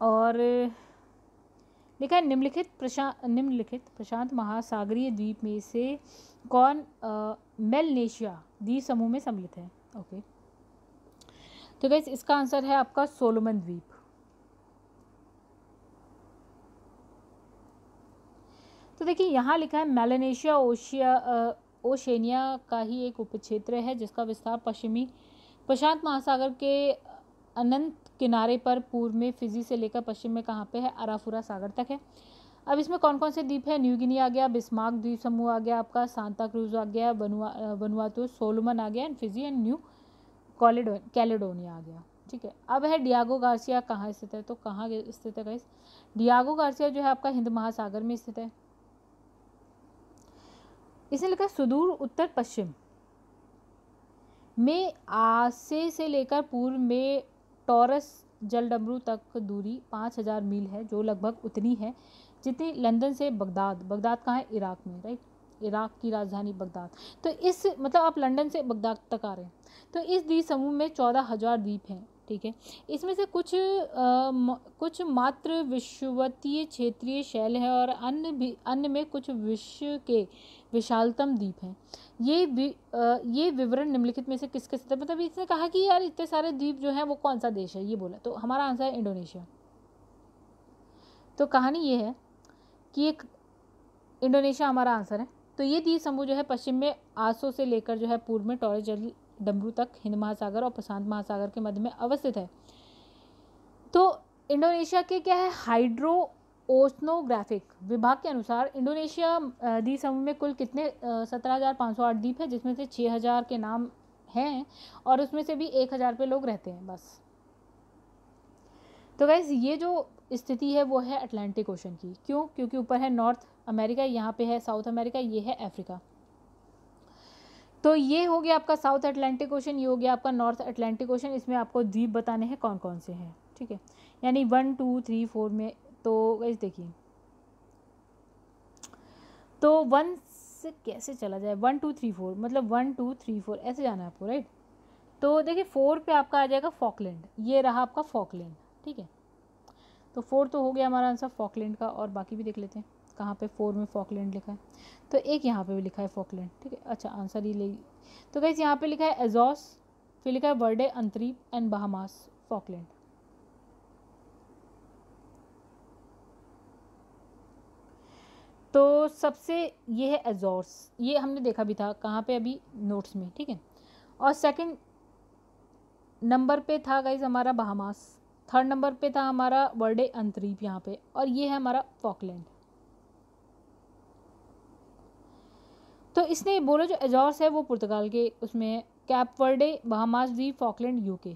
और लिखा है निम्नलिखित प्रशांत निम्नलिखित प्रशांत महासागरीय द्वीप में से कौन uh, मेलनेशिया द्वीप समूह में सम्मिलित है ओके तो गैस इसका आंसर है आपका सोलोमन द्वीप तो देखिए यहाँ लिखा है मेलेनेशिया ओशिया ओशेनिया का ही एक उपक्षेत्र है जिसका विस्तार पश्चिमी प्रशांत महासागर के अनंत किनारे पर पूर्व में फिजी से लेकर पश्चिम में कहाँ पे है अराफुरा सागर तक है अब इसमें कौन कौन से द्वीप है न्यू गिनी आ गया बिस्मार्क द्वीप समूह आ गया आपका सांता क्रूज आ गया बनुआ बनुआतो सोलोमन आ गया एंड फिजी एंड न्यू कॉलेडो कैलेडोनिया आ गया ठीक है अब है डियागो गार्सिया कहाँ स्थित है तो कहाँ स्थित है गाइस डियागो गार्सिया जो है आपका हिंद महासागर में स्थित है इसने लिखा सुदूर उत्तर पश्चिम में आसे से लेकर पूर्व में टॉरस जलडमरू तक दूरी पाँच हज़ार मील है जो लगभग उतनी है जितनी लंदन से बगदाद बगदाद कहाँ है इराक में राइट इराक की राजधानी बगदाद तो इस मतलब आप लंदन से बगदाद तक आ रहे हैं तो इस द्वीप समूह में चौदह हज़ार द्वीप हैं ठीक है इसमें से कुछ आ, म, कुछ मात्र विश्ववतीय क्षेत्रीय शैल है और अन्य भी अन्य में कुछ विश्व के विशालतम द्वीप हैं ये आ, ये विवरण निम्नलिखित में से किसके किस मतलब इसने कहा कि यार इतने सारे द्वीप जो हैं वो कौन सा देश है ये बोला तो हमारा आंसर है इंडोनेशिया तो कहानी ये है कि एक इंडोनेशिया हमारा आंसर है तो ये द्वीप समूह जो है पश्चिम में आसो से लेकर जो है पूर्व में टॉरेस डमरू तक हिंद महासागर और प्रशांत महासागर के मध्य में अवस्थित है तो इंडोनेशिया के क्या है हाइड्रो ओस्नोग्राफिक विभाग के अनुसार इंडोनेशिया द्वीप समूह में कुल कितने सत्रह हज़ार पाँच सौ आठ द्वीप है जिसमें से छः हज़ार के नाम हैं और उसमें से भी एक हज़ार पे लोग रहते हैं बस तो गैस ये जो स्थिति है वो है अटलांटिक ओशन की क्यों क्योंकि ऊपर है नॉर्थ अमेरिका यहाँ पे है साउथ अमेरिका ये है अफ्रीका तो ये हो गया आपका साउथ अटलांटिक ओशन ये हो गया आपका नॉर्थ अटलांटिक ओशन इसमें आपको द्वीप बताने हैं कौन कौन से हैं ठीक है यानी वन टू थ्री फोर में तो वैसे देखिए तो वन से कैसे चला जाए वन टू थ्री फोर मतलब वन टू थ्री फोर ऐसे जाना है आपको राइट तो देखिए फोर पे आपका आ जाएगा फॉकलैंड ये रहा आपका फॉकलैंड ठीक है तो फोर तो हो गया हमारा आंसर फॉकलैंड का और बाकी भी देख लेते हैं कहाँ पे फोर में फॉकलैंड लिखा है तो एक यहाँ पे भी लिखा है फॉकलैंड ठीक है अच्छा आंसर ही ले तो कैसे यहाँ पे लिखा है एजॉस फिर लिखा है वर्डे अंतरीप एंड बहामास फॉकलैंड तो सबसे ये है एजॉर्स ये हमने देखा भी था कहाँ पे अभी नोट्स में ठीक है और सेकंड नंबर पे था गाइज हमारा बहामास थर्ड नंबर पे था हमारा वर्डे अंतरीप यहाँ पे और ये है हमारा फॉकलैंड तो इसने बोला जो एजॉर्स है वो पुर्तगाल के उसमें कैप वर्डे बहामास द्वीप फॉकलैंड यूके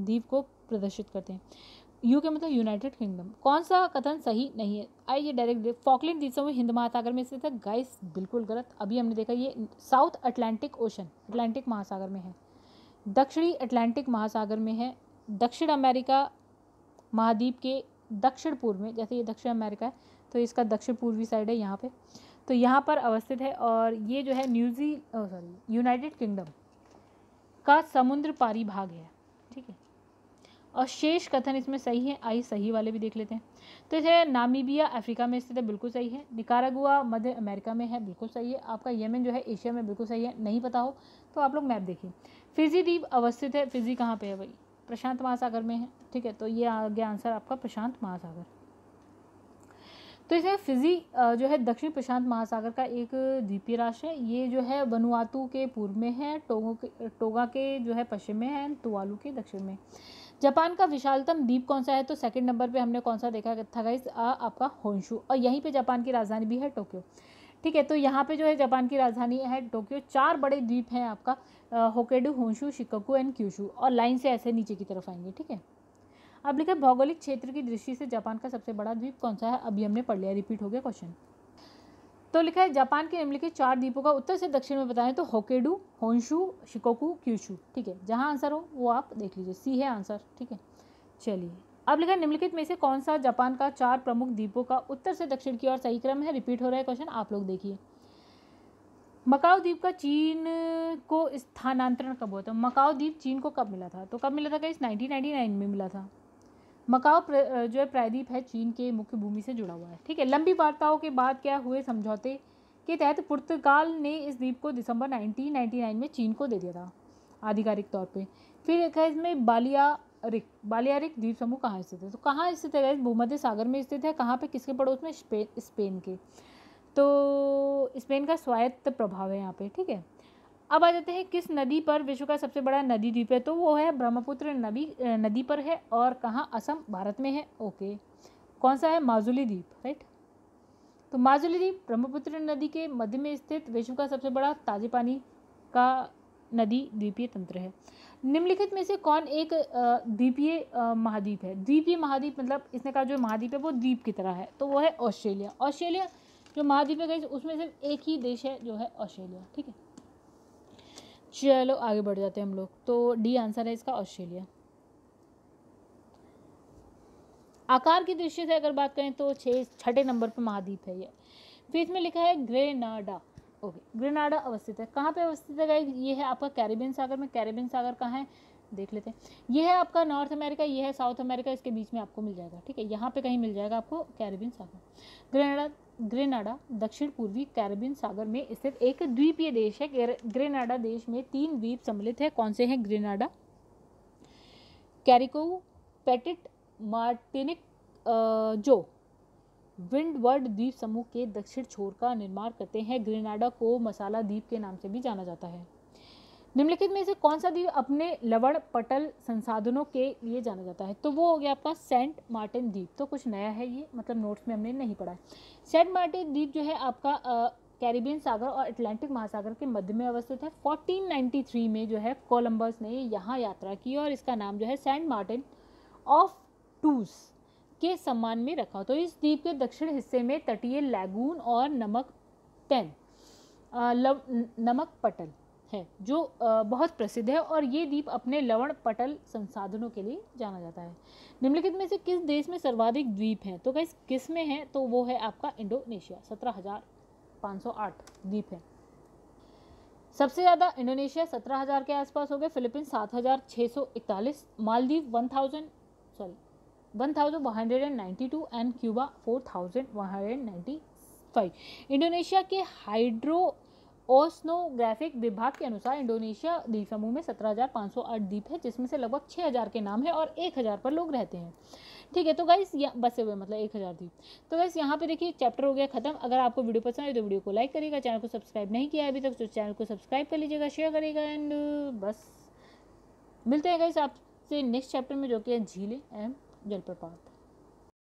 द्वीप को प्रदर्शित करते हैं यूके मतलब यूनाइटेड किंगडम कौन सा कथन सही नहीं है आई ये डायरेक्ट फॉकलैंड द्वीप समूह हिंद महासागर में स्थित है गाइस बिल्कुल गलत अभी हमने देखा ये साउथ अटलांटिक ओशन अटलांटिक महासागर में है दक्षिणी अटलांटिक महासागर में है दक्षिण अमेरिका महाद्वीप के दक्षिण पूर्व में जैसे ये दक्षिण अमेरिका है तो इसका दक्षिण पूर्वी साइड है यहाँ पर तो यहाँ पर अवस्थित है और ये जो है न्यूजी सॉरी यूनाइटेड किंगडम का समुद्र पारी भाग है ठीक है और शेष कथन इसमें सही है आई सही वाले भी देख लेते हैं तो इसे नामीबिया अफ्रीका में स्थित है बिल्कुल सही है निकारागुआ मध्य अमेरिका में है बिल्कुल सही है आपका यमन जो है एशिया में बिल्कुल सही है नहीं पता हो तो आप लोग मैप देखिए फिजी द्वीप अवस्थित है फिजी कहाँ पे है भाई प्रशांत महासागर में है ठीक है तो ये आ गया आंसर आपका प्रशांत महासागर तो इसे फिजी जो है दक्षिण प्रशांत महासागर का एक द्वीपीय राष्ट्र है ये जो है वनुआतु के पूर्व में है टोगो के टोगा के जो है पश्चिम में है तुवालू के दक्षिण में जापान का विशालतम द्वीप कौन सा है तो सेकंड नंबर पे हमने कौन सा देखा था गाइस आपका होंशू और यहीं पे जापान की राजधानी भी है टोक्यो ठीक है तो यहाँ पे जो है जापान की राजधानी है टोक्यो चार बड़े द्वीप हैं आपका Hokkaido Honshu Shikoku and Kyushu और लाइन से ऐसे नीचे की तरफ आएंगे ठीक है अब लिखा है भौगोलिक क्षेत्र की दृष्टि से जापान का सबसे बड़ा द्वीप कौन सा है अभी हमने पढ़ लिया रिपीट हो गया क्वेश्चन तो लिखा है जापान के निम्नलिखित चार द्वीपों का उत्तर से दक्षिण में बताएं तो होकेडू होन्शू शिकोकू क्यूशू ठीक है जहाँ आंसर हो वो आप देख लीजिए सी है आंसर ठीक है चलिए अब लिखा है निम्नलिखित में से कौन सा जापान का चार प्रमुख द्वीपों का उत्तर से दक्षिण की ओर सही क्रम है रिपीट हो रहा है क्वेश्चन आप लोग देखिए मकाओ द्वीप का चीन को स्थानांतरण कब हुआ था मकाओ द्वीप चीन को कब मिला था तो कब मिला था नाइनटी नाइन में मिला था मकाओ जो है प्रायद्वीप है चीन के मुख्य भूमि से जुड़ा हुआ है ठीक है लंबी वार्ताओं के बाद क्या हुए समझौते के तहत पुर्तगाल ने इस द्वीप को दिसंबर 1999 में चीन को दे दिया था आधिकारिक तौर पे फिर एक है इसमें बालियारिक बालियारिक द्वीप समूह कहाँ स्थित है तो कहाँ स्थित है भूमध्य सागर में स्थित है कहाँ पे किसके पड़ोस में स्पेन स्पेन के तो स्पेन का स्वायत्त प्रभाव है यहाँ पे ठीक है अब आ जाते हैं किस नदी पर विश्व का सबसे बड़ा नदी द्वीप है तो वो है ब्रह्मपुत्र नदी नदी पर है और कहाँ असम भारत में है ओके कौन सा है माजुली द्वीप राइट तो माजुली द्वीप ब्रह्मपुत्र नदी के मध्य में स्थित विश्व का सबसे बड़ा ताजे पानी का नदी द्वीपीय तंत्र है निम्नलिखित में से कौन एक द्वीपीय महाद्वीप है द्वीपीय महाद्वीप मतलब इसने कहा जो महाद्वीप है वो द्वीप की तरह है तो वो है ऑस्ट्रेलिया ऑस्ट्रेलिया जो महाद्वीप है उसमें सिर्फ एक ही देश है जो है ऑस्ट्रेलिया ठीक है चलो आगे बढ़ जाते हैं हम लोग तो डी आंसर है इसका ऑस्ट्रेलिया आकार की दृष्टि से अगर बात करें तो छः छठे नंबर पर महाद्वीप है ये फिर इसमें लिखा है ग्रेनाडा ओके ग्रेनाडा अवस्थित है कहाँ पे अवस्थित है ये है आपका कैरेबियन सागर में कैरेबियन सागर कहाँ है देख लेते हैं ये है आपका नॉर्थ अमेरिका ये है साउथ अमेरिका इसके बीच में आपको मिल जाएगा ठीक है यहाँ पे कहीं मिल जाएगा आपको कैरेबियन सागर ग्रेनाडा ग्रेनाडा दक्षिण पूर्वी कैरेबियन सागर में स्थित एक द्वीपीय देश है ग्रेनाडा देश में तीन द्वीप सम्मिलित है कौन से हैं ग्रेनाडा कैरिको पेटिट मार्टिनिक जो विंडवर्ड द्वीप समूह के दक्षिण छोर का निर्माण करते हैं ग्रेनाडा को मसाला द्वीप के नाम से भी जाना जाता है निम्नलिखित में से कौन सा द्वीप अपने लवण पटल संसाधनों के लिए जाना जाता है तो वो हो गया आपका सेंट मार्टिन द्वीप तो कुछ नया है ये मतलब नोट्स में हमने नहीं पढ़ा है सेंट मार्टिन द्वीप जो है आपका कैरिबियन सागर और अटलांटिक महासागर के मध्य में अवस्थित है 1493 में जो है कोलंबस ने यहाँ यात्रा की और इसका नाम जो है सेंट मार्टिन ऑफ टूस के सम्मान में रखा तो इस द्वीप के दक्षिण हिस्से में तटीय लैगून और नमक टेन लव नमक पटल है जो बहुत प्रसिद्ध है और ये द्वीप अपने लवण पटल संसाधनों के लिए जाना जाता है निम्नलिखित में से किस देश में सर्वाधिक द्वीप हैं तो कैसे किस में है तो वो है आपका इंडोनेशिया सत्रह हज़ार पाँच सौ आठ द्वीप है सबसे ज़्यादा इंडोनेशिया सत्रह हज़ार के आसपास हो गए फिलीपींस सात हज़ार छः सौ इकतालीस मालदीव one thousand sorry one thousand one hundred and ninety two and Cuba four thousand one hundred and ninety five Indonesia के हाइड्रो ओस्नोग्राफिक विभाग के अनुसार इंडोनेशिया द्वीप समूह में सत्रह हज़ार पाँच सौ आठ द्वीप है जिसमें से लगभग हज़ार के नाम है और एक हजार पर लोग रहते हैं ठीक है तो गाइस बसे हुए मतलब एक हज़ार द्वीप तो गाइस यहाँ पे देखिए चैप्टर हो गया खत्म अगर आपको वीडियो पसंद आए तो वीडियो को लाइक करिएगा चैनल को सब्सक्राइब नहीं किया अभी तक तो चैनल को सब्सक्राइब कर लीजिएगा शेयर करिएगा एंड बस मिलते हैं गाइस आपसे नेक्स्ट चैप्टर में जो कि है झीलें एंड जलप्रपात